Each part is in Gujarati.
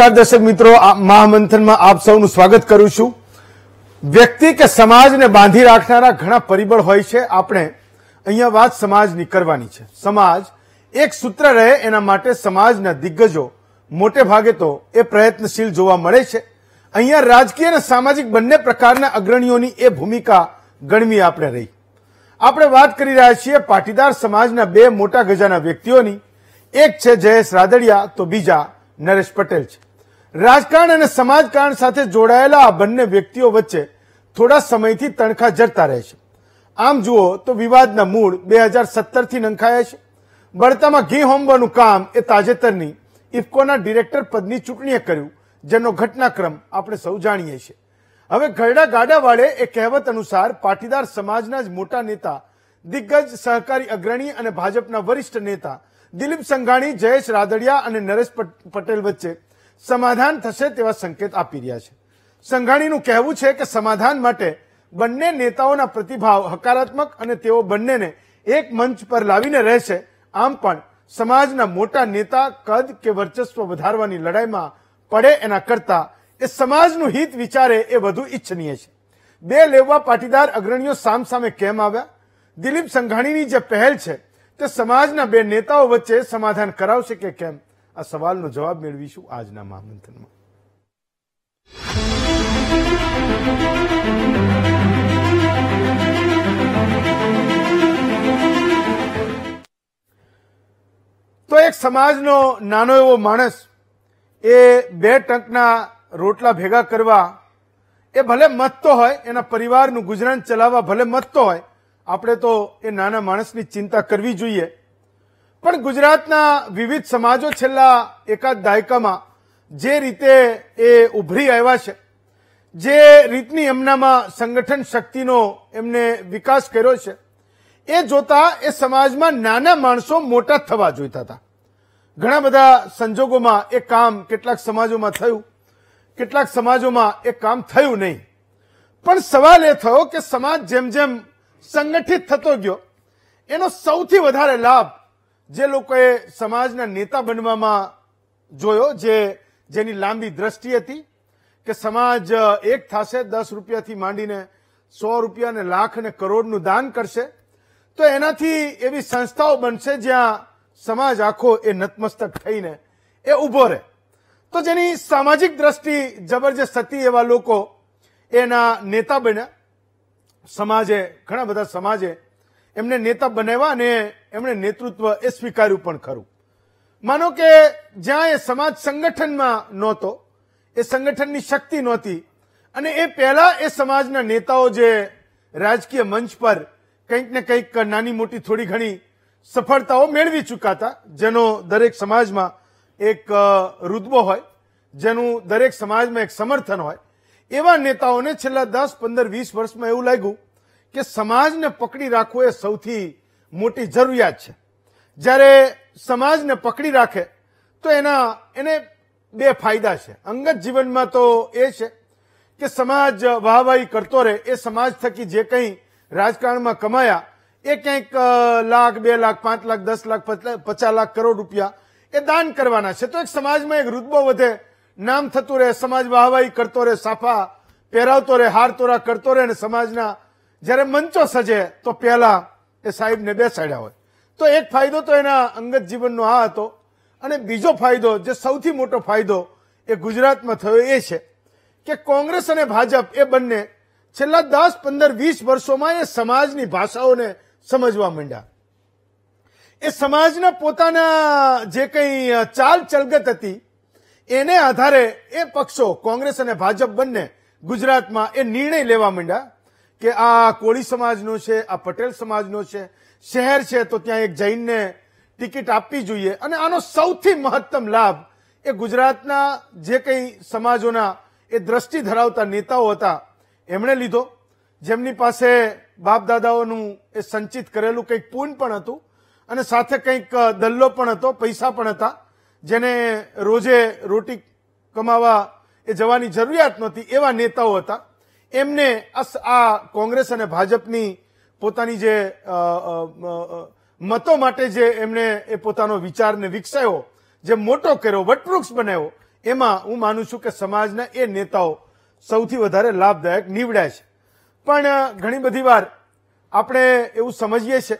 નમસ્કાર દર્શક મિત્રો મહામંથનમાં આપ સૌનું સ્વાગત કરું છું વ્યક્તિ કે સમાજને બાંધી રાખનારા ઘણા પરિબળ હોય છે આપણે અહીંયા વાત સમાજની કરવાની છે સમાજ એક સૂત્ર રહે એના માટે સમાજના દિગ્ગજો મોટે ભાગે તો એ પ્રયત્નશીલ જોવા મળે છે અહીંયા રાજકીય અને સામાજિક બંને પ્રકારના અગ્રણીઓની એ ભૂમિકા ગણવી આપણે રહી આપણે વાત કરી રહ્યા છીએ પાટીદાર સમાજના બે મોટા ગજાના વ્યક્તિઓની એક છે જયેશ રાદડિયા તો બીજા નરેશ પટેલ છે રાજકારણ અને સમાજકારણ સાથે જોડાયેલા આ બંને વ્યક્તિઓ વચ્ચે થોડા સમયથી તણખા જરતા રહે છે આમ જુઓ તો વિવાદના મૂળ બે હજાર સત્તરથી નંખાયા છે બળતામાં ઘી હોમવાનું કામ એ તાજેતરની ઇફકોના ડિરેક્ટર પદની ચૂંટણીએ કર્યું જેનો ઘટનાક્રમ આપણે સૌ જાણીએ છીએ હવે ઘરડા ગાડાવાળે એ કહેવત અનુસાર પાટીદાર સમાજના જ મોટા નેતા દિગ્ગજ સહકારી અગ્રણી અને ભાજપના વરિષ્ઠ નેતા દિલીપ સંઘાણી જયેશ રાદડિયા અને નરેશ પટેલ વચ્ચે સમાધાન થશે તેવા સંકેત આપી રહ્યા છે સંઘાણીનું કહેવું છે કે સમાધાન માટે બંને નેતાઓના પ્રતિભાવ હકારાત્મક અને તેઓ બંનેને એક મંચ પર લાવીને રહેશે આમ પણ સમાજના મોટા નેતા કદ કે વર્ચસ્વ વધારવાની લડાઈમાં પડે એના કરતા એ સમાજનું હિત વિચારે એ વધુ ઇચ્છનીય છે બે લેવા પાટીદાર અગ્રણીઓ સામ સામે કેમ આવ્યા દિલીપ સંઘાણીની જે પહેલ છે તે સમાજના બે નેતાઓ વચ્ચે સમાધાન કરાવશે કે કેમ આ સવાલનો જવાબ મેળવીશું આજના મહામંથનમાં તો એક સમાજનો નાનો એવો માણસ એ બે ટંકના રોટલા ભેગા કરવા એ ભલે મતતો હોય એના પરિવારનું ગુજરાન ચલાવવા ભલે મતતો હોય આપણે તો એ નાના માણસની ચિંતા કરવી જોઈએ પણ ગુજરાતના વિવિધ સમાજો છેલ્લા એકાદ દાયકામાં જે રીતે એ ઉભરી આવ્યા છે જે રીતની એમનામાં સંગઠન શક્તિનો એમને વિકાસ કર્યો છે એ જોતા એ સમાજમાં નાના માણસો મોટા થવા જોઈતા હતા ઘણા બધા સંજોગોમાં એ કામ કેટલાક સમાજોમાં થયું કેટલાક સમાજોમાં એ કામ થયું નહીં પણ સવાલ એ થયો કે સમાજ જેમ જેમ સંગઠિત થતો ગયો એનો સૌથી વધારે લાભ જે લોકોએ સમાજના નેતા બનવામાં જોયો જે જેની લાંબી દ્રષ્ટિ હતી કે સમાજ એક થશે દસ રૂપિયાથી માંડીને સો રૂપિયા ને લાખ અને કરોડનું દાન કરશે તો એનાથી એવી સંસ્થાઓ બનશે જ્યાં સમાજ આખો એ નતમસ્તક થઈને એ ઊભો રહે તો જેની સામાજિક દ્રષ્ટિ જબરજસ્ત હતી એવા લોકો એના નેતા બન્યા સમાજે ઘણા બધા સમાજે એમને નેતા બનાવ્યા અને એમણે નેતૃત્વ એ સ્વીકાર્યું પણ ખરું માનો કે જ્યાં એ સમાજ સંગઠનમાં નહોતો એ સંગઠનની શક્તિ નહોતી અને એ પહેલા એ સમાજના નેતાઓ જે રાજકીય મંચ પર કંઈક ને કંઈક નાની મોટી થોડી ઘણી સફળતાઓ મેળવી ચૂકાતા જેનો દરેક સમાજમાં એક રુતબો હોય જેનું દરેક સમાજમાં એક સમર્થન હોય એવા નેતાઓને છેલ્લા દસ પંદર વીસ વર્ષમાં એવું લાગ્યું કે સમાજને પકડી રાખવું એ સૌથી મોટી જરૂરિયાત છે જ્યારે સમાજને પકડી રાખે તો એના એને બે ફાયદા છે અંગત જીવનમાં તો એ છે કે સમાજ વાહવાહી કરતો રહે એ સમાજ થકી જે કંઈ રાજકારણમાં કમાયા એ કંઈક લાખ બે લાખ પાંચ લાખ દસ લાખ પચાસ લાખ કરોડ રૂપિયા એ દાન કરવાના છે તો એક સમાજમાં એક રૂતબો વધે નામ થતું રહે સમાજ વાહવાહી કરતો રહે સાફા પહેરાવતો રહે હાર તોરા કરતો રહે અને સમાજના જ્યારે મંચો સજે તો પહેલા એ સાહેબને બેસાડ્યા હોય તો એક ફાયદો તો એના અંગત જીવનનો આ હતો અને બીજો ફાયદો જે સૌથી મોટો ફાયદો એ ગુજરાતમાં થયો એ છે કે કોંગ્રેસ અને ભાજપ એ બંને છેલ્લા દસ પંદર વીસ વર્ષોમાં એ સમાજની ભાષાઓને સમજવા માંડ્યા એ સમાજના પોતાના જે કંઈ ચાલ ચલગત હતી એને આધારે એ પક્ષો કોંગ્રેસ અને ભાજપ બંને ગુજરાતમાં એ નિર્ણય લેવા માંડ્યા કે આ કોળી સમાજનો છે આ પટેલ સમાજનો છે શહેર છે તો ત્યાં એક જૈનને ટિકિટ આપવી જોઈએ અને આનો સૌથી મહત્તમ લાભ એ ગુજરાતના જે કંઈ સમાજોના એ દ્રષ્ટિ ધરાવતા નેતાઓ હતા એમણે લીધો જેમની પાસે બાપદાદાઓનું એ સંચિત કરેલું કંઈક પૂન પણ હતું અને સાથે કંઈક દલ્લો પણ હતો પૈસા પણ હતા જેને રોજે રોટી કમાવા એ જવાની જરૂરિયાત નહોતી એવા નેતાઓ હતા એમને આ કોંગ્રેસ અને ભાજપની પોતાની જે મતો માટે જે એમને એ પોતાનો વિચારને વિકસાયો જે મોટો કર્યો વટવૃક્ષ બનાવ્યો એમાં હું માનું છું કે સમાજના એ નેતાઓ સૌથી વધારે લાભદાયક નીવડ્યા છે પણ ઘણી બધી વાર આપણે એવું સમજીએ છીએ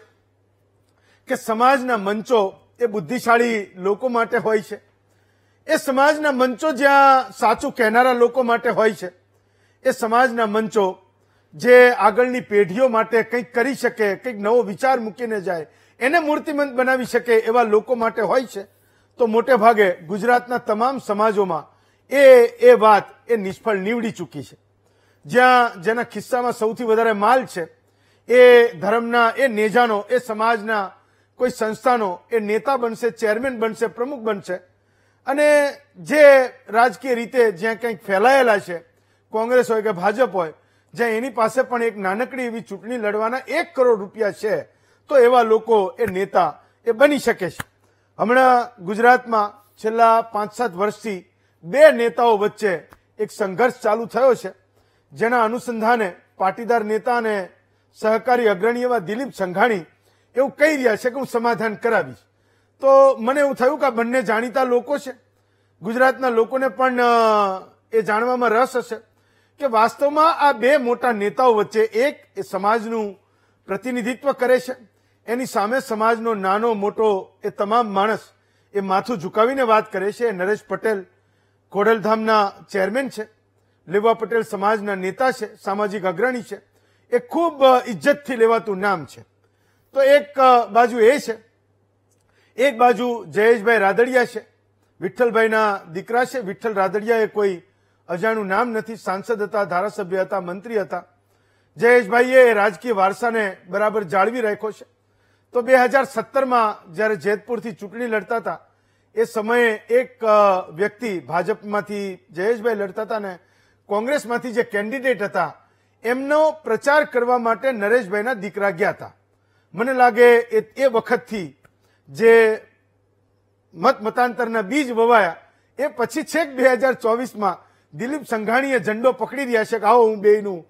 કે સમાજના મંચો એ બુદ્ધિશાળી લોકો માટે હોય છે એ સમાજના મંચો જ્યાં સાચું કહેનારા લોકો માટે હોય છે એ સમાજના મંચો જે આગળની પેઢીઓ માટે કંઈક કરી શકે કંઈક નવો વિચાર મૂકીને જાય એને મૂર્તિમંત બનાવી શકે એવા લોકો માટે હોય છે તો મોટે ભાગે ગુજરાતના તમામ સમાજોમાં એ એ વાત એ નિષ્ફળ નીવડી ચૂકી છે જ્યાં જેના ખિસ્સામાં સૌથી વધારે માલ છે એ ધર્મના એ નેજાનો એ સમાજના કોઈ સંસ્થાનો એ નેતા બનશે ચેરમેન બનશે પ્રમુખ બનશે અને જે રાજકીય રીતે જ્યાં કંઈક ફેલાયેલા છે કોંગ્રેસ હોય કે ભાજપ હોય જ્યાં એની પાસે પણ એક નાનકડી એવી ચૂંટણી લડવાના એક કરોડ રૂપિયા છે તો એવા લોકો એ નેતા એ બની શકે છે હમણાં ગુજરાતમાં છેલ્લા પાંચ સાત વર્ષથી બે નેતાઓ વચ્ચે એક સંઘર્ષ ચાલુ થયો છે જેના અનુસંધાને પાટીદાર નેતા અને સહકારી અગ્રણી એવા દિલીપ સંઘાણી એવું કહી રહ્યા છે કે હું સમાધાન કરાવીશ તો મને એવું થયું કે આ બંને જાણીતા લોકો છે ગુજરાતના લોકોને પણ એ જાણવામાં રસ હશે કે વાસ્તવમાં આ બે મોટા નેતાઓ વચ્ચે એક એ સમાજનું પ્રતિનિધિત્વ કરે છે એની સામે સમાજનો નાનો મોટો એ તમામ માણસ એ માથું ઝુકાવીને વાત કરે છે નરેશ પટેલ ખોડલધામના ચેરમેન છે લેવા પટેલ સમાજના નેતા છે સામાજિક અગ્રણી છે એ ખૂબ ઇજ્જતથી લેવાતું નામ છે તો એક બાજુ એ છે એક બાજુ જયેશભાઈ રાદડિયા છે વિઠ્ઠલભાઈના દીકરા છે વિઠ્ઠલ રાદડિયા એ કોઈ અજાણ્યું નામ નથી સાંસદ હતા ધારાસભ્ય હતા મંત્રી હતા જયેશભાઈએ રાજકીય વારસાને બરાબર જાળવી રાખ્યો છે તો બે હજાર સત્તરમાં જ્યારે જેતપુરથી ચૂંટણી લડતા હતા એ સમયે એક વ્યક્તિ ભાજપમાંથી જયેશભાઈ લડતા હતા ને કોંગ્રેસમાંથી જે કેન્ડિડેટ હતા એમનો પ્રચાર કરવા માટે નરેશભાઈના દીકરા ગયા હતા મને લાગે એ વખતથી જે મત મતાંતરના બીજ વવાયા એ પછી છેક બે હજાર ચોવીસમાં દિલીપ સંઘાણીએ ઝંડો પકડી રહ્યા છે કે આવો હું બેયનું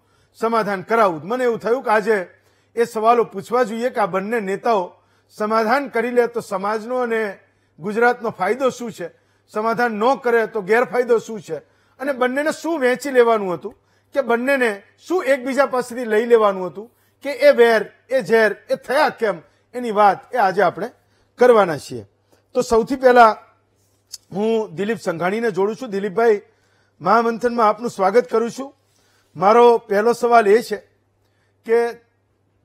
સમાધાન કરાવું મને એવું થયું કે આજે એ સવાલો પૂછવા જોઈએ કે આ બંને નેતાઓ સમાધાન કરી લે તો સમાજનો અને ગુજરાતનો ફાયદો શું છે સમાધાન ન કરે તો ગેરફાયદો શું છે અને બંનેને શું વેચી લેવાનું હતું કે બંનેને શું એકબીજા પાસેથી લઈ લેવાનું હતું કે એ વેર એ ઝેર એ થયા કેમ એની વાત એ આજે આપણે કરવાના છીએ તો સૌથી પહેલાં હું દિલીપ સંઘાણીને જોડું છું દિલીપભાઈ મહામંથનમાં આપનું સ્વાગત કરું છું મારો પહેલો સવાલ એ છે કે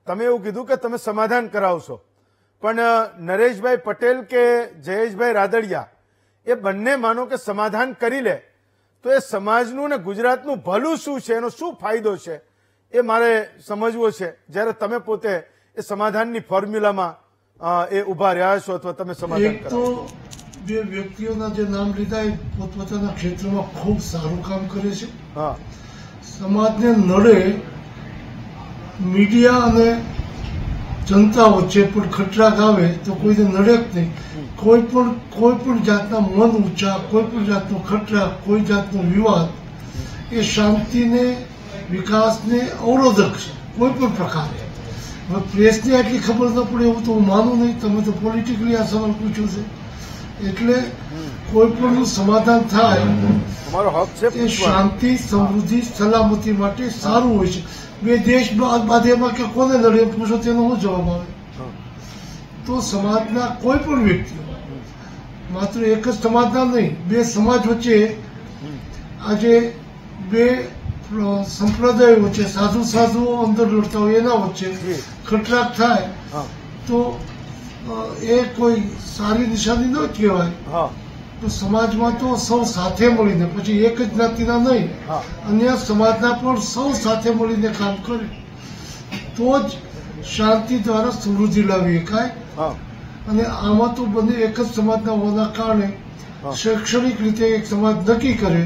તમે એવું કીધું કે તમે સમાધાન કરાવશો પણ નરેશભાઈ પટેલ કે જયેશભાઈ રાદડિયા એ બંને માનો કે સમાધાન કરી લે તો એ સમાજનું ને ગુજરાતનું ભલું શું છે એનો શું ફાયદો છે એ મારે સમજવો છે જ્યારે તમે પોતે એ સમાધાનની ફોર્મ્યુલામાં એ ઉભા રહ્યા છો અથવા તમે સમાધાન કરો બે વ્યક્તિઓના જે નામ લીધા એ પોતપોતાના ક્ષેત્રમાં ખૂબ સારું કામ કરે છે સમાજને નડે મીડિયા અને જનતા વચ્ચે પણ ખટરાક આવે તો કોઈને નડે જ નહીં કોઈ પણ કોઈ પણ જાતના મન ઊંચા કોઈ પણ જાતનો ખટરાક કોઈ જાતનો વિવાદ એ શાંતિને વિકાસને અવરોધક છે કોઈ પણ પ્રકારે હવે પ્રેસને આટલી ખબર ન પડે એવું તો હું માનું નહીં તમે તો પોલિટિકલી આ સવાલ પૂછ્યું છે એટલે કોઈ પણ સમાધાન થાય તમારો હક છે શાંતિ સમૃદ્ધિ સલામતી માટે સારું હોય છે બે દેશ બાધેમાં કે કોને લડે પૂછો તેનો શું જવાબ આવે તો સમાજના કોઈ પણ વ્યક્તિ માત્ર એક જ સમાજના નહીં બે સમાજ વચ્ચે આજે બે સંપ્રદાયો વચ્ચે સાધુ સાધુઓ અંદર લડતા હોય એના વચ્ચે ખટરાક થાય તો એ કોઈ સારી નિશાની ન કહેવાય તો સમાજમાં તો સૌ સાથે મળીને પછી એક જ જ્ઞાતિના નહીં અન્ય સમાજના પણ સૌ સાથે મળીને કામ કરે તો જ શાંતિ દ્વારા સમૃદ્ધિ લાવી શકાય અને આમાં તો બંને એક જ સમાજના હોવાના કારણે શૈક્ષણિક રીતે એક સમાજ નક્કી કરે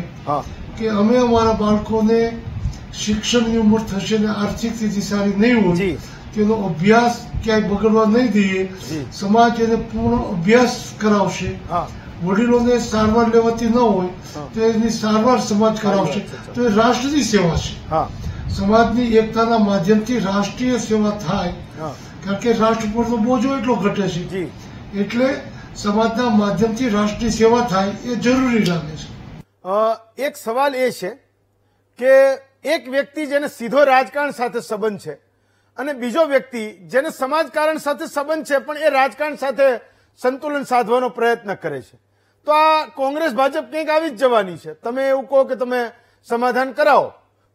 કે અમે અમારા બાળકોને શિક્ષણની ઉંમર થશે ને આર્થિક સ્થિતિ સારી નહીં હોય તેનો અભ્યાસ ક્યાંય બગડવા નહીં દઈએ સમાજ એને પૂર્ણ અભ્યાસ કરાવશે વડીલોને સારવાર લેવાતી ન હોય તો એની સારવાર સમાજ કરાવશે તો એ રાષ્ટ્રની સેવા છે સમાજની એકતાના માધ્યમથી રાષ્ટ્રીય સેવા થાય કારણ કે રાષ્ટ્ર પરનો બોજો એટલો ઘટે છે એટલે સમાજના માધ્યમથી રાષ્ટ્રીય સેવા થાય એ જરૂરી લાગે છે એક સવાલ એ છે કે એક વ્યક્તિ જેને સીધો રાજકારણ સાથે સંબંધ છે અને બીજો વ્યક્તિ જેને સમાજકારણ સાથે સંબંધ છે પણ એ રાજકારણ સાથે સંતુલન સાધવાનો પ્રયત્ન કરે છે તો આ કોંગ્રેસ ભાજપ કંઈક આવી જ જવાની છે તમે એવું કહો કે તમે સમાધાન કરાવો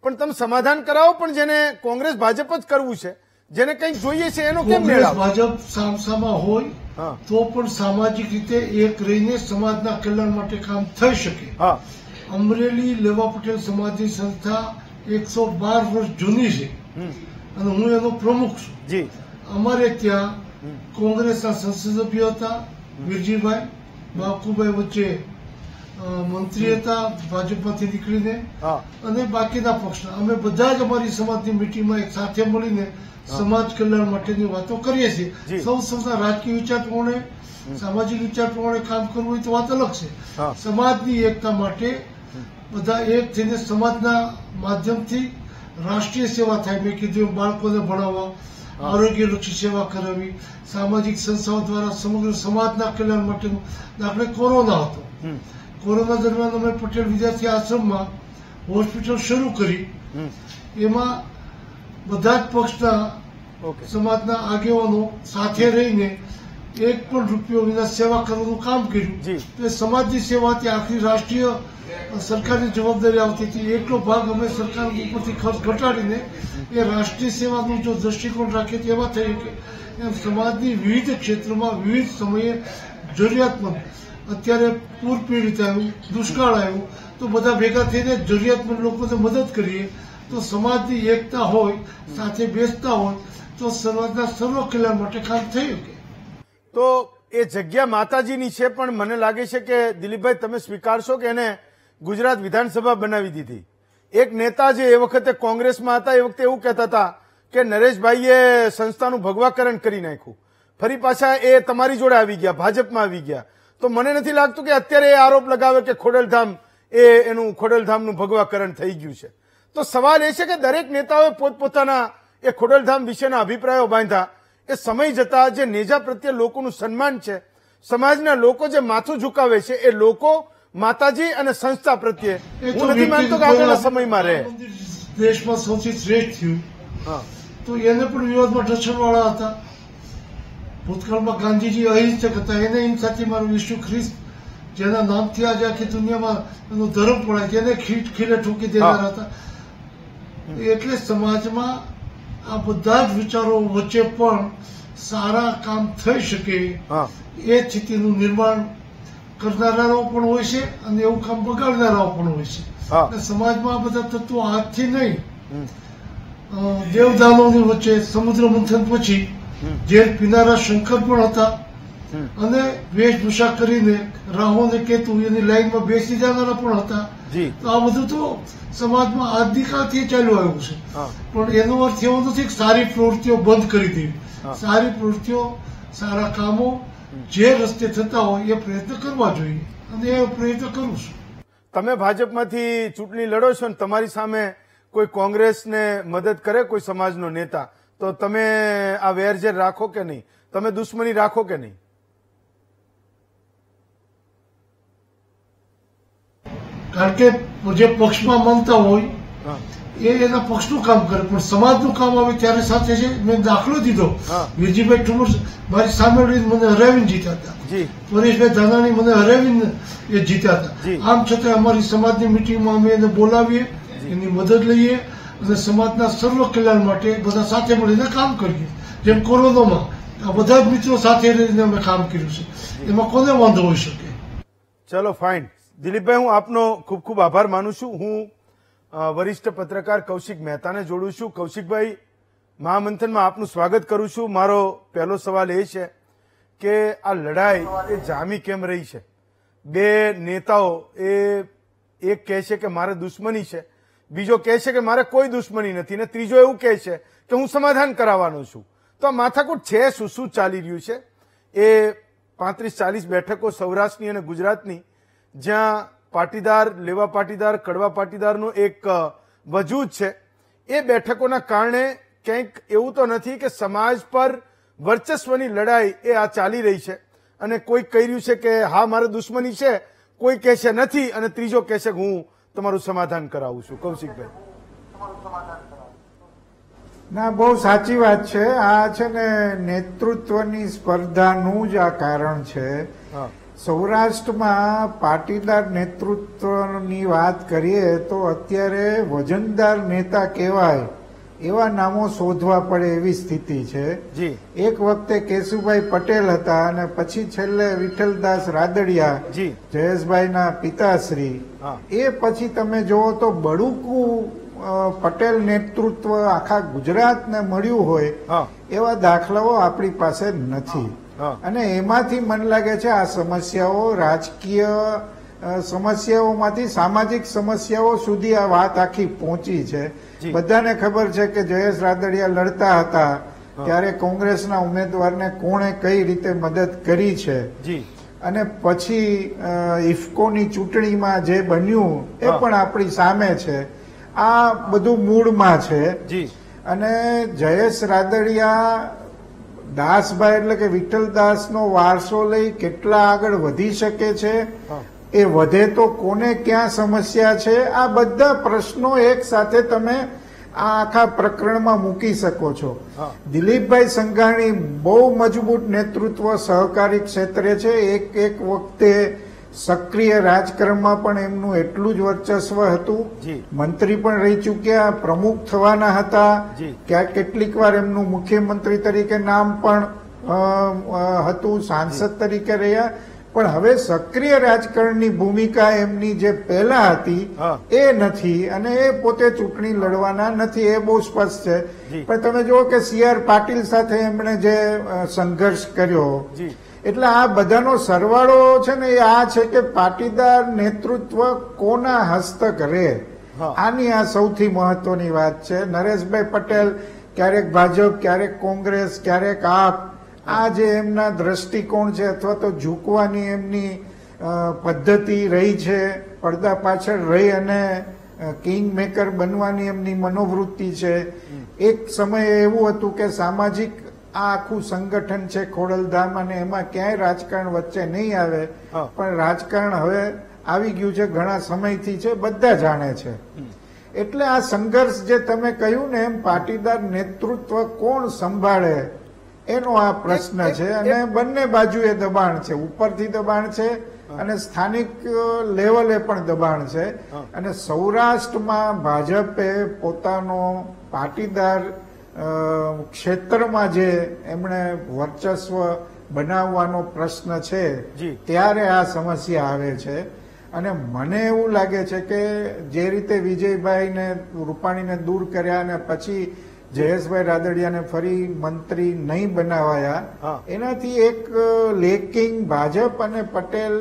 પણ તમે સમાધાન કરાવો પણ જેને કોંગ્રેસ ભાજપ જ કરવું છે જેને કંઈક જોઈએ છે એનો કેમ ભાજપ સામસામાં હોય તો પણ સામાજિક રીતે એક રહીને સમાજના કલ્યાણ માટે કામ થઈ શકે અમરેલી લેવા પટેલ સમાજની સંસ્થા એકસો બાર વર્ષ જૂની છે અને હું એનો પ્રમુખ છું જી અમારે ત્યાં કોંગ્રેસના સંસદ હતા વીરજીભાઈ બાપુભાઈ વચ્ચે મંત્રી હતા ભાજપમાંથી નીકળીને અને બાકીના પક્ષના અમે બધા જ અમારી સમાજની મિટિંગમાં એક સાથે મળીને સમાજ કલ્યાણ માટેની વાતો કરીએ છીએ સૌ સૌના રાજકીય વિચાર પ્રમાણે સામાજિક વિચાર પ્રમાણે કામ કરવું હોય તો વાત અલગ છે સમાજની એકતા માટે બધા એક થઈને સમાજના માધ્યમથી રાષ્ટ્રીય સેવા થાય મેં કીધું બાળકોને ભણાવવા આરોગ્ય લક્ષી સેવા કરાવી સામાજિક સંસ્થાઓ દ્વારા સમગ્ર સમાજના કલ્યાણ માટેનું દાખલે કોરોના હતો કોરોના દરમિયાન અમે પટેલ વિદ્યાર્થી આશ્રમમાં હોસ્પિટલ શરૂ કરી એમાં બધા જ પક્ષના સમાજના આગેવાનો સાથે રહીને એક પણ રૂપિયો વિના સેવા કરવાનું કામ કર્યું એ સમાજની સેવાથી હતી આખી રાષ્ટ્રીય સરકારની જવાબદારી આવતી હતી એટલો ભાગ અમે સરકાર ઉપરથી ખર્ચ ઘટાડીને એ રાષ્ટ્રીય સેવાનું જો દ્રષ્ટિકોણ રાખીએ તો એવા થઈ કે એમ સમાજની વિવિધ ક્ષેત્રોમાં વિવિધ સમયે જરૂરિયાતમંદ અત્યારે પૂર પીડિત આવ્યું દુષ્કાળ આવ્યું તો બધા ભેગા થઈને જરૂરિયાતમંદ લોકોને મદદ કરીએ તો સમાજની એકતા હોય સાથે બેસતા હોય તો સમાજના સર્વ કલ્યાણ માટે કામ થયું તો એ જગ્યા માતાજીની છે પણ મને લાગે છે કે દિલીપભાઈ તમે સ્વીકારશો કે એને ગુજરાત વિધાનસભા બનાવી દીધી એક નેતા જે એ વખતે કોંગ્રેસમાં હતા એ વખતે એવું કહેતા હતા કે નરેશભાઈએ સંસ્થાનું ભગવાકરણ કરી નાખ્યું ફરી પાછા એ તમારી જોડે આવી ગયા ભાજપમાં આવી ગયા તો મને નથી લાગતું કે અત્યારે એ આરોપ લગાવે કે ખોડલધામ એ એનું ખોડલધામનું ભગવાકરણ થઈ ગયું છે તો સવાલ એ છે કે દરેક નેતાઓએ પોતપોતાના એ ખોડલધામ વિશેના અભિપ્રાયો બાંધ્યા એ સમય જતા જે નેજા પ્રત્યે લોકોનું સન્માન છે સમાજના લોકો જે માથું ઝુકાવે છે એ લોકો માતાજી અને સંસ્થા પ્રત્યે હું નથી માનતો કે આગળના સમયમાં રહે દેશમાં સૌથી શ્રેષ્ઠ થયું તો એને પણ વિવાદમાં ઢસણવાળા હતા ભૂતકાળમાં ગાંધીજી અહિંસક હતા એને હિંસાથી મારું ઈસુ ખ્રિસ્ત જેના નામથી આજે આખી દુનિયામાં એનો ધર્મ પડાય છે એને ખીટ ખીરે ઠૂકી દેનારા હતા એટલે સમાજમાં આ બધા જ વિચારો વચ્ચે પણ સારા કામ થઈ શકે એ સ્થિતિનું નિર્માણ કરનારાઓ પણ હોય છે અને એવું કામ બગાડનારાઓ પણ હોય છે સમાજમાં આ બધા તત્વો હાથથી નહીં દેવદાનોની વચ્ચે સમુદ્ર મંથન પછી જે પીનારા શંકર પણ હતા અને વેશભૂષા કરીને રાહુ અને કેતુ એની લાઈનમાં બેસી જવાના પણ હતા તો આ બધું તો સમાજમાં આદિકાળથી ચાલ્યું આવ્યું છે પણ એનો અર્થ એવો નથી કે સારી પ્રવૃત્તિઓ બંધ કરી દેવી સારી પ્રવૃત્તિઓ સારા કામો જે રસ્તે થતા હોય એ પ્રયત્ન કરવા જોઈએ અને એ પ્રયત્ન કરું છું તમે ભાજપમાંથી ચૂંટણી લડો છો ને તમારી સામે કોઈ કોંગ્રેસને મદદ કરે કોઈ સમાજનો નેતા તો તમે આ વેરઝેર રાખો કે નહીં તમે દુશ્મની રાખો કે નહીં કારણ કે જે પક્ષમાં માનતા હોય એ એના પક્ષનું કામ કરે પણ સમાજનું કામ આવે ત્યારે સાથે છે મેં દાખલો દીધો વિરજીભાઈ ઠુમર મારી સામે મને હરાવીને જીત્યા હતા પરેશભાઈ ધાનાણી મને હરાવીને એ જીત્યા હતા આમ છતાં અમારી સમાજની મિટિંગમાં અમે એને બોલાવીએ એની મદદ લઈએ અને સમાજના સર્વ કલ્યાણ માટે બધા સાથે મળીને કામ કરીએ જેમ કોરોનામાં આ બધા જ મિત્રો સાથે રહીને અમે કામ કર્યું છે એમાં કોને વાંધો હોઈ શકે ચલો ફાઇન દિલીપભાઈ હું આપનો ખૂબ ખૂબ આભાર માનું છું હું વરિષ્ઠ પત્રકાર કૌશિક મહેતાને જોડું છું કૌશિકભાઈ મહામંથનમાં આપનું સ્વાગત કરું છું મારો પહેલો સવાલ એ છે કે આ લડાઈ એ જામી કેમ રહી છે બે નેતાઓ એ એક કહે છે કે મારે દુશ્મની છે બીજો કહે છે કે મારે કોઈ દુશ્મની નથી ને ત્રીજો એવું કહે છે કે હું સમાધાન કરાવવાનો છું તો આ માથાકૂટ છે શું શું ચાલી રહ્યું છે એ પાંત્રીસ ચાલીસ બેઠકો સૌરાષ્ટ્રની અને ગુજરાતની જ્યાં પાટીદાર લેવા પાટીદાર કડવા પાટીદારનું એક વજૂદ છે એ બેઠકોના કારણે ક્યાંક એવું તો નથી કે સમાજ પર વર્ચસ્વની લડાઈ એ આ ચાલી રહી છે અને કોઈ કહી રહ્યું છે કે હા મારે દુશ્મની છે કોઈ કહેશે નથી અને ત્રીજો કહેશે કે હું તમારું સમાધાન કરાવું છું કૌશિકભાઈ ના બહુ સાચી વાત છે આ છે ને નેતૃત્વની સ્પર્ધાનું જ આ કારણ છે હા સૌરાષ્ટ્રમાં પાટીદાર નેતૃત્વની વાત કરીએ તો અત્યારે વજનદાર નેતા કહેવાય એવા નામો શોધવા પડે એવી સ્થિતિ છે એક વખતે કેશુભાઈ પટેલ હતા અને પછી છેલ્લે વિઠ્ઠલદાસ રાદડિયા જયેશભાઈના પિતાશ્રી એ પછી તમે જુઓ તો બડુકુ પટેલ નેતૃત્વ આખા ગુજરાતને મળ્યું હોય એવા દાખલાઓ આપણી પાસે નથી અને એમાંથી મન લાગે છે આ સમસ્યાઓ રાજકીય સમસ્યાઓમાંથી સામાજિક સમસ્યાઓ સુધી આ વાત આખી પહોંચી છે બધાને ખબર છે કે જયેશ રાદડિયા લડતા હતા ત્યારે કોંગ્રેસના ઉમેદવારને કોણે કઈ રીતે મદદ કરી છે અને પછી ઇફકોની ચૂંટણીમાં જે બન્યું એ પણ આપણી સામે છે આ બધું મૂળમાં છે અને જયેશ રાદડિયા દાસભાઈ એટલે કે વિઠ્ઠલદાસનો વારસો લઈ કેટલા આગળ વધી શકે છે એ વધે તો કોને ક્યાં સમસ્યા છે આ બધા પ્રશ્નો એક સાથે તમે આ આખા પ્રકરણમાં મૂકી શકો છો દિલીપભાઈ સંઘાણી બહુ મજબૂત નેતૃત્વ સહકારી ક્ષેત્રે છે એક એક વખતે સક્રિય રાજકારણમાં પણ એમનું એટલું જ વર્ચસ્વ હતું મંત્રી પણ રહી ચુક્યા પ્રમુખ થવાના હતા ક્યાંક કેટલીક વાર એમનું મુખ્યમંત્રી તરીકે નામ પણ હતું સાંસદ તરીકે રહ્યા પણ હવે સક્રિય રાજકારણની ભૂમિકા એમની જે પહેલા હતી એ નથી અને એ પોતે ચૂંટણી લડવાના નથી એ બહુ સ્પષ્ટ છે પણ તમે જુઓ કે સી આર પાટીલ સાથે એમણે જે સંઘર્ષ કર્યો એટલે આ બધાનો સરવાળો છે ને એ આ છે કે પાટીદાર નેતૃત્વ કોના હસ્તક રહે આની આ સૌથી મહત્વની વાત છે નરેશભાઈ પટેલ ક્યારેક ભાજપ ક્યારેક કોંગ્રેસ ક્યારેક આપ આ જે એમના દ્રષ્ટિકોણ છે અથવા તો ઝૂકવાની એમની પદ્ધતિ રહી છે પડદા પાછળ રહી અને કિંગ મેકર બનવાની એમની મનોવૃત્તિ છે એક સમયે એવું હતું કે સામાજિક આ આખું સંગઠન છે ખોડલધામ અને એમાં ક્યાંય રાજકારણ વચ્ચે નહીં આવે પણ રાજકારણ હવે આવી ગયું છે ઘણા સમયથી છે બધા જાણે છે એટલે આ સંઘર્ષ જે તમે કહ્યું ને એમ પાટીદાર નેતૃત્વ કોણ સંભાળે એનો આ પ્રશ્ન છે અને બંને બાજુએ દબાણ છે ઉપરથી દબાણ છે અને સ્થાનિક લેવલે પણ દબાણ છે અને સૌરાષ્ટ્રમાં ભાજપે પોતાનો પાટીદાર ક્ષેત્રમાં જે એમણે વર્ચસ્વ બનાવવાનો પ્રશ્ન છે ત્યારે આ સમસ્યા આવે છે અને મને એવું લાગે છે કે જે રીતે વિજયભાઈને રૂપાણીને દૂર કર્યા અને પછી જયેશભાઈ રાદડિયાને ફરી મંત્રી નહીં બનાવાયા એનાથી એક લેકિંગ ભાજપ અને પટેલ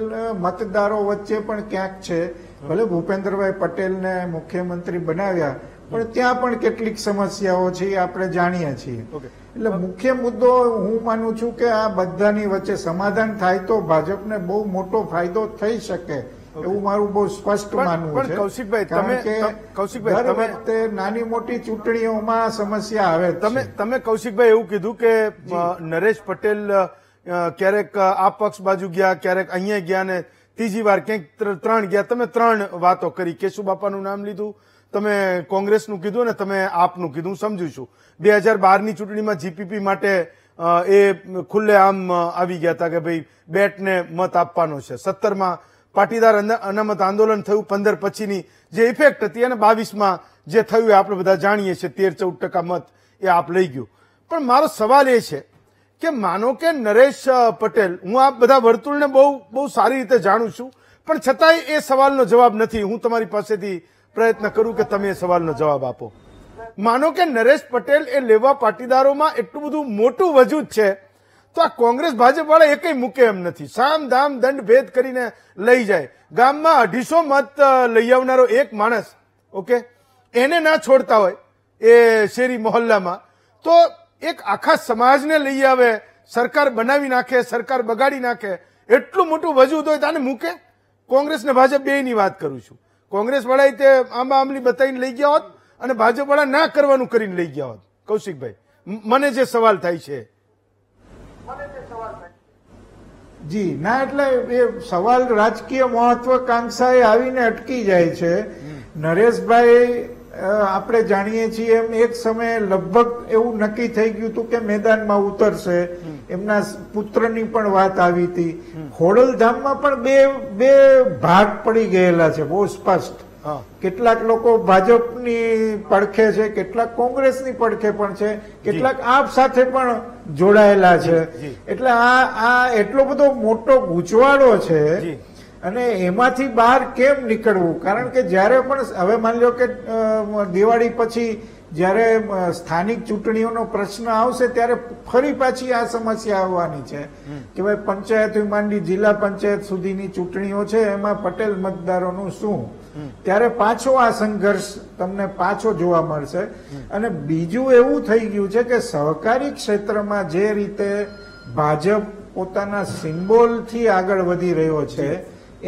મતદારો વચ્ચે પણ ક્યાંક છે ભલે ભૂપેન્દ્રભાઈ પટેલને મુખ્યમંત્રી બનાવ્યા પણ ત્યાં પણ કેટલીક સમસ્યાઓ છે એ આપણે જાણીએ છીએ એટલે મુખ્ય મુદ્દો હું માનું છું કે આ બધાની વચ્ચે સમાધાન થાય તો ભાજપને બહુ મોટો ફાયદો થઈ શકે એવું મારું બહુ સ્પષ્ટ માનવું છે કૌશિકભાઈ તમે કૌશિકભાઈ દર વખતે નાની મોટી ચૂંટણીઓમાં સમસ્યા આવે તમે તમે કૌશિકભાઈ એવું કીધું કે નરેશ પટેલ ક્યારેક આ પક્ષ બાજુ ગયા ક્યારેક અહીંયા ગયા ને ત્રીજી વાર ક્યાંક ત્રણ ગયા તમે ત્રણ વાતો કરી કેશુ બાપાનું નામ લીધું તમે કોંગ્રેસનું કીધું ને તમે આપનું કીધું સમજુ છું બે હજાર બારની ચૂંટણીમાં જીપીપી માટે એ ખુલ્લે આમ આવી ગયા હતા કે ભાઈ બેટને મત આપવાનો છે સત્તરમાં પાટીદાર અનામત આંદોલન થયું પંદર પછીની જે ઇફેક્ટ હતી અને બાવીસમાં જે થયું એ આપણે બધા જાણીએ છીએ તેર ચૌદ ટકા મત એ આપ લઈ ગયું પણ મારો સવાલ એ છે કે માનો કે નરેશ પટેલ હું આ બધા વર્તુળને બહુ બહુ સારી રીતે જાણું છું પણ છતાંય એ સવાલનો જવાબ નથી હું તમારી પાસેથી પ્રયત્ન કરું કે તમે એ સવાલનો જવાબ આપો માનો કે નરેશ પટેલ એ લેવા પાટીદારોમાં એટલું બધું મોટું વજૂદ છે તો આ કોંગ્રેસ ભાજપ વાળા એકય મૂકે એમ નથી સામ દામ દંડ ભેદ કરીને લઈ જાય ગામમાં અઢીસો મત લઈ આવનારો એક માણસ ઓકે એને ના છોડતા હોય એ શેરી મોહલ્લામાં તો એક આખા સમાજને લઈ આવે સરકાર બનાવી નાખે સરકાર બગાડી નાખે એટલું મોટું વજૂદ હોય તો આને મૂકે કોંગ્રેસ ને ભાજપ બેની વાત કરું છું કોંગ્રેસ વાળાએ તે આંબા આંબલી બતાવીને લઈ ગયા હોત અને ભાજપ વાળા ના કરવાનું કરીને લઈ ગયા હોત કૌશિકભાઈ મને જે સવાલ થાય છે જી ના એટલે એ સવાલ રાજકીય મહત્વકાંક્ષાએ આવીને અટકી જાય છે નરેશભાઈ આપણે જાણીએ છીએ એમ એક સમયે લગભગ એવું નક્કી થઈ ગયું હતું કે મેદાનમાં ઉતરશે એમના પુત્રની પણ વાત આવી હતી ખોડલધામમાં પણ બે બે ભાગ પડી ગયેલા છે બહુ સ્પષ્ટ કેટલાક લોકો ભાજપની પડખે છે કેટલાક કોંગ્રેસની પડખે પણ છે કેટલાક આપ સાથે પણ જોડાયેલા છે એટલે આ આ એટલો બધો મોટો ગૂંચવાડો છે અને એમાંથી બહાર કેમ નીકળવું કારણ કે જ્યારે પણ હવે માની લો કે દિવાળી પછી જ્યારે સ્થાનિક ચૂંટણીઓનો પ્રશ્ન આવશે ત્યારે ફરી પાછી આ સમસ્યા આવવાની છે કે ભાઈ પંચાયતથી માંડી જિલ્લા પંચાયત સુધીની ચૂંટણીઓ છે એમાં પટેલ મતદારોનું શું ત્યારે પાછો આ સંઘર્ષ તમને પાછો જોવા મળશે અને બીજું એવું થઈ ગયું છે કે સહકારી ક્ષેત્રમાં જે રીતે ભાજપ પોતાના સિમ્બોલથી આગળ વધી રહ્યો છે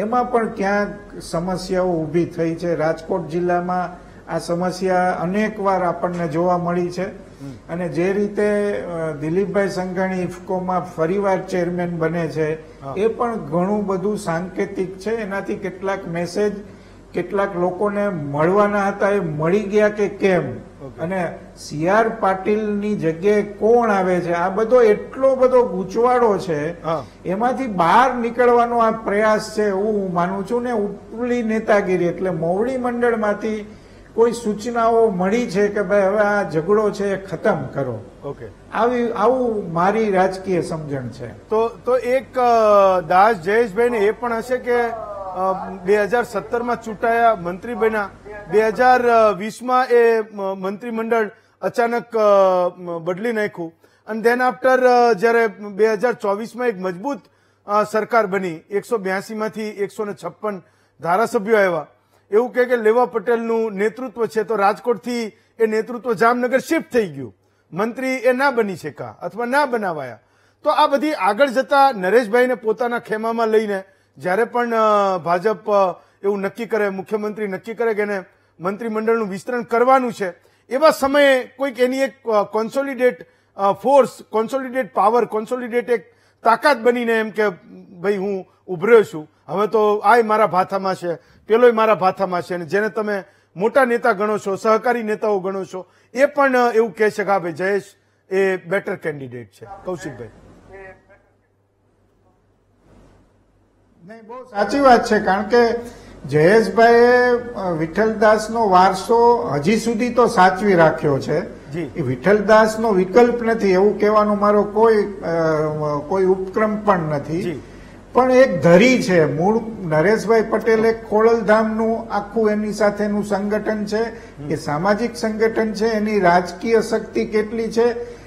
એમાં પણ ક્યાંક સમસ્યાઓ ઊભી થઈ છે રાજકોટ જિલ્લામાં આ સમસ્યા અનેકવાર આપણને જોવા મળી છે અને જે રીતે દિલીપભાઈ સંઘાણી ઇફકોમાં ફરીવાર ચેરમેન બને છે એ પણ ઘણું બધું સાંકેતિક છે એનાથી કેટલાક મેસેજ કેટલાક લોકોને મળવાના હતા એ મળી ગયા કે કેમ અને સી આર પાટીલની જગ્યાએ કોણ આવે છે આ બધો એટલો બધો ગૂંચવાડો છે એમાંથી બહાર નીકળવાનો આ પ્રયાસ છે હું માનું છું ને ઉપલી નેતાગીરી એટલે મોવડી મંડળમાંથી કોઈ સૂચનાઓ મળી છે કે ભાઈ હવે આ ઝઘડો છે એ ખતમ કરો ઓકે આવી આવું મારી રાજકીય સમજણ છે તો તો એક દાસ જયેશભાઈને એ પણ હશે કે બે હજાર સત્તરમાં ચૂંટાયા મંત્રી બન્યા બે હજાર વીસમાં એ મંત્રીમંડળ અચાનક બદલી નાખ્યું અને ધેન આફ્ટર જ્યારે બે હજાર ચોવીસમાં એક મજબૂત સરકાર બની એકસો બ્યાસીમાંથી એકસો ને છપ્પન ધારાસભ્યો આવ્યા એવું કહે કે લેવા પટેલનું નેતૃત્વ છે તો રાજકોટથી એ નેતૃત્વ જામનગર શિફ્ટ થઈ ગયું મંત્રી એ ના બની શકા અથવા ના બનાવાયા તો આ બધી આગળ જતા નરેશભાઈને પોતાના ખેમામાં લઈને જ્યારે પણ ભાજપ એવું નક્કી કરે મુખ્યમંત્રી નક્કી કરે કે એને મંત્રીમંડળનું વિસ્તરણ કરવાનું છે એવા સમયે કોઈક એની એક consolidate force consolidate power consolidate એક તાકાત બનીને એમ કે ભાઈ હું ઉભર્યો છું હવે તો આય મારા ભાથામાં છે પેલોય મારા ભાથામાં છે અને જેને તમે મોટા નેતા ગણો છો સહકારી નેતાઓ ગણો છો એ પણ એવું કહે છે કે ભાઈ જયેશ એ બેટર કેન્ડિડેટ છે કૌશિકભાઈ નહીં બહુ સાચી વાત છે કારણ કે જયેશભાઈએ વિઠ્ઠલદાસનો વારસો હજી સુધી તો સાચવી રાખ્યો છે એ વિઠ્ઠલદાસનો વિકલ્પ નથી એવું કહેવાનું મારો કોઈ કોઈ ઉપક્રમ પણ નથી પણ એક ધરી છે મૂળ નરેશભાઈ પટેલ એક ખોડલધામનું આખું એની સાથેનું સંગઠન છે કે સામાજિક સંગઠન છે એની રાજકીય શક્તિ કેટલી છે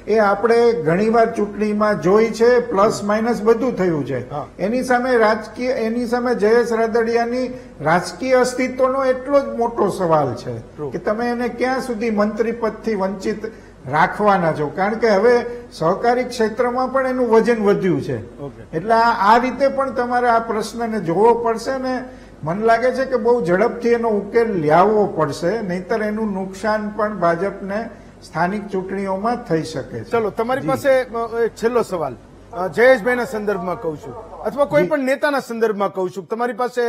એ આપણે ઘણીવાર ચૂંટણીમાં જોઈ છે પ્લસ માઇનસ બધું થયું છે એની સામે રાજકીય એની સામે જયેશ રાદડિયાની રાજકીય અસ્તિત્વનો એટલો જ મોટો સવાલ છે કે તમે એને ક્યાં સુધી મંત્રી પદથી વંચિત રાખવાના છો કારણ કે હવે સહકારી ક્ષેત્રમાં પણ એનું વજન વધ્યું છે એટલે આ રીતે પણ તમારે આ પ્રશ્નને જોવો પડશે ને મને લાગે છે કે બહુ ઝડપથી એનો ઉકેલ લાવવો પડશે નહીતર એનું નુકસાન પણ ભાજપને સ્થાનિક ચૂંટણીઓમાં થઈ શકે છે ચલો તમારી પાસે છેલ્લો સવાલ જયેશભાઈના સંદર્ભમાં કહું છું અથવા કોઈ પણ નેતાના સંદર્ભમાં કહું છું તમારી પાસે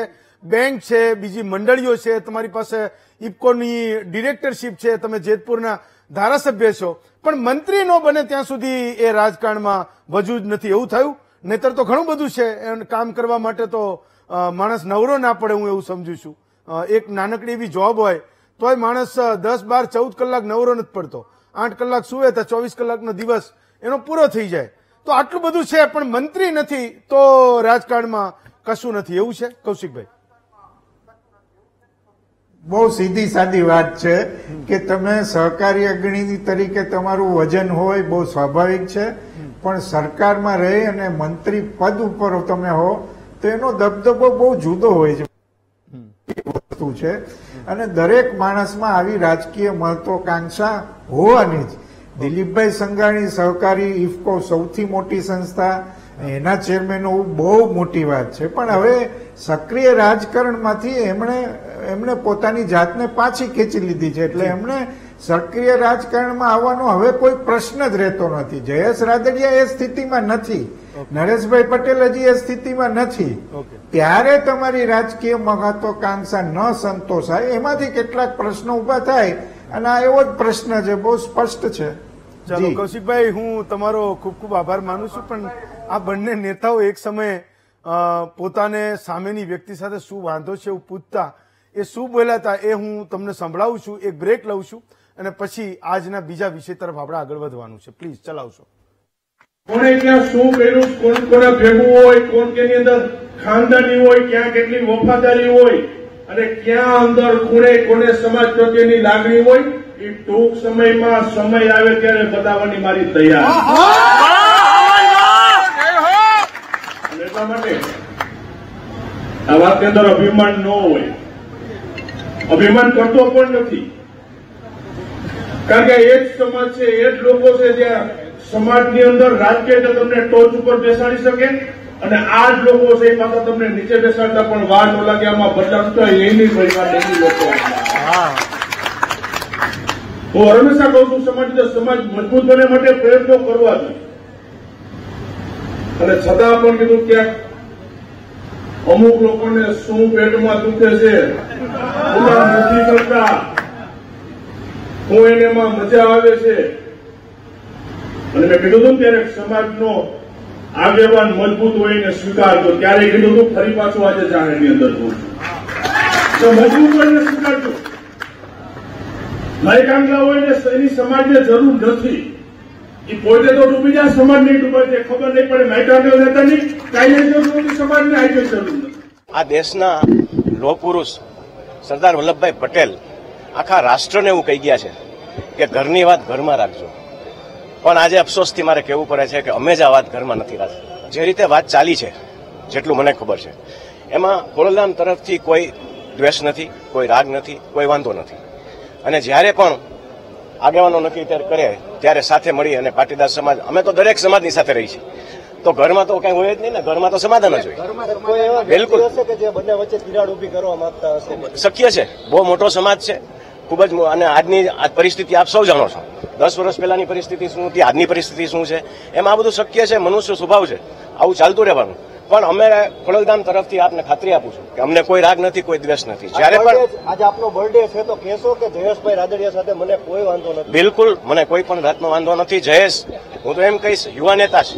બેંક છે બીજી મંડળીઓ છે તમારી પાસે ઇપકોની ડિરેક્ટરશીપ છે તમે જેતપુરના ધારાસભ્ય છો પણ મંત્રી ન બને ત્યાં સુધી એ રાજકારણમાં જ નથી એવું થયું નહીતર તો ઘણું બધું છે કામ કરવા માટે તો માણસ નવરો ના પડે હું એવું સમજુ છું એક નાનકડી એવી જોબ હોય તોય માણસ દસ બાર ચૌદ કલાક નવરો નથી પડતો આઠ કલાક સુવે તો ચોવીસ કલાકનો દિવસ એનો પૂરો થઈ જાય તો આટલું બધું છે પણ મંત્રી નથી તો રાજકારણમાં કશું નથી એવું છે કૌશિકભાઈ બહુ સીધી સાદી વાત છે કે તમે સહકારી અગ્રણી તરીકે તમારું વજન હોય બહુ સ્વાભાવિક છે પણ સરકારમાં રહી અને મંત્રી પદ ઉપર તમે હો તો એનો દબદબો બહુ જુદો હોય છે વસ્તુ છે અને દરેક માણસમાં આવી રાજકીય મહત્વકાંક્ષા હોવાની જ દિલીપભાઈ સંઘાણી સહકારી ઇફકો સૌથી મોટી સંસ્થા એના ચેરમેન હોવું બહુ મોટી વાત છે પણ હવે સક્રિય રાજકારણમાંથી એમણે એમણે પોતાની જાતને પાછી ખેંચી લીધી છે એટલે એમણે સક્રિય રાજકારણમાં આવવાનો હવે કોઈ પ્રશ્ન જ રહેતો નથી જયેશ રાદડિયા એ સ્થિતિમાં નથી નરેશભાઈ પટેલ હજી એ સ્થિતિમાં નથી ત્યારે તમારી રાજકીય મહત્વકાંક્ષા ન સંતોષાય એમાંથી કેટલાક પ્રશ્નો ઉભા થાય અને આ એવો જ પ્રશ્ન છે બહુ સ્પષ્ટ છે ચાલો કૌશિકભાઈ હું તમારો ખૂબ ખૂબ આભાર માનું છું પણ આ બંને નેતાઓ એક સમયે પોતાને સામેની વ્યક્તિ સાથે શું વાંધો છે એવું પૂછતા એ શું બોલાતા એ હું તમને સંભળાવું છું એક બ્રેક લઉં છું અને પછી આજના બીજા વિષય તરફ આપણે આગળ વધવાનું છે પ્લીઝ ચલાવશો કોને ક્યાં શું કર્યું કોણ કોને ભેગું હોય કોણ કેની અંદર ખાનદાની હોય ક્યાં કેટલી વફાદારી હોય અને ક્યાં અંદર કોણે કોને સમાજ પ્રત્યેની લાગણી હોય એ ટૂંક સમયમાં સમય આવે ત્યારે બતાવવાની મારી તૈયારી એટલા માટે આ વાતની અંદર અભિમાન ન હોય અભિમાન કરતો પણ નથી કારણ કે એ જ સમાજ છે એ જ લોકો છે જ્યાં સમાજની અંદર રાજકીય તમને ટોચ ઉપર બેસાડી શકે અને આ જ લોકો છે એ પાછા તમને નીચે બેસાડતા પણ વાર ન લાગે આમાં બદલાવ એની ભાઈ લોકો હું હંમેશા કહું છું સમાજ સમાજ મજબૂત બને માટે પ્રયત્નો કરવા જોઈએ અને છતાં પણ કીધું ક્યાંક અમુક લોકોને શું પેટમાં દુખે છે પૂરા નથી કરતા હું એને મજા આવે છે અને મેં કીધું હતું ત્યારે સમાજનો આગેવાન મજબૂત હોય એને સ્વીકારજો ત્યારે કીધું હતું ફરી પાછું આજે જાહેરની અંદર જોઉં તો મજબૂત હોય એને સ્વીકારજો લાયકાંગલા હોય ને એની સમાજને જરૂર નથી એ પોતે તો ડૂબી જાય સમાજ નહીં ડૂબે છે ખબર નહીં પડે માઇક્રાંગલા નેતાની કાંઈ જરૂર સમાજને આવી જરૂર નથી આ દેશના લો પુરુષ સરદાર વલ્લભભાઈ પટેલ આખા રાષ્ટ્રને એવું કહી ગયા છે કે ઘરની વાત ઘરમાં રાખજો પણ આજે અફસોસથી મારે કહેવું પડે છે કે અમે જ આ વાત ઘરમાં નથી રાખી જે રીતે વાત ચાલી છે જેટલું મને ખબર છે એમાં ખોડલધામ તરફથી કોઈ દ્વેષ નથી કોઈ રાગ નથી કોઈ વાંધો નથી અને જ્યારે પણ આગેવાનો નક્કી કરે ત્યારે સાથે મળી અને પાટીદાર સમાજ અમે તો દરેક સમાજની સાથે રહી છીએ તો ઘરમાં તો કઈ હોય જ નહીં ને ઘરમાં તો સમાધાન જ હોય બિલકુલ શક્ય છે બહુ મોટો સમાજ છે ખૂબ જ અને આજની પરિસ્થિતિ આપ સૌ જાણો છો દસ વર્ષ પહેલાંની પરિસ્થિતિ શું હતી આજની પરિસ્થિતિ શું છે એમ આ બધું શક્ય છે મનુષ્ય સ્વભાવ છે આવું ચાલતું રહેવાનું પણ અમે ખોડલધામ તરફથી આપને ખાતરી આપું છું કે અમને કોઈ રાગ નથી કોઈ દ્વેષ નથી જ્યારે પણ આજે આપનો બર્થડે છે તો કહેશો કે જયેશભાઈ રાદડિયા સાથે મને કોઈ વાંધો નથી બિલકુલ મને કોઈ પણ જાતનો વાંધો નથી જયેશ હું તો એમ કહીશ યુવા નેતા છે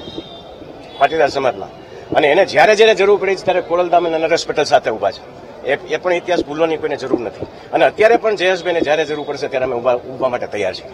પાટીદાર સમાજના અને એને જ્યારે જ્યારે જરૂર પડી ત્યારે ખોડલધામ અને નર પટેલ સાથે ઉભા છે એ પણ ઇતિહાસ ભૂલવાની કોઈને જરૂર નથી અને અત્યારે પણ જયેશભાઈને જ્યારે જરૂર પડશે ત્યારે અમે ઊભા ઊભા માટે તૈયાર છીએ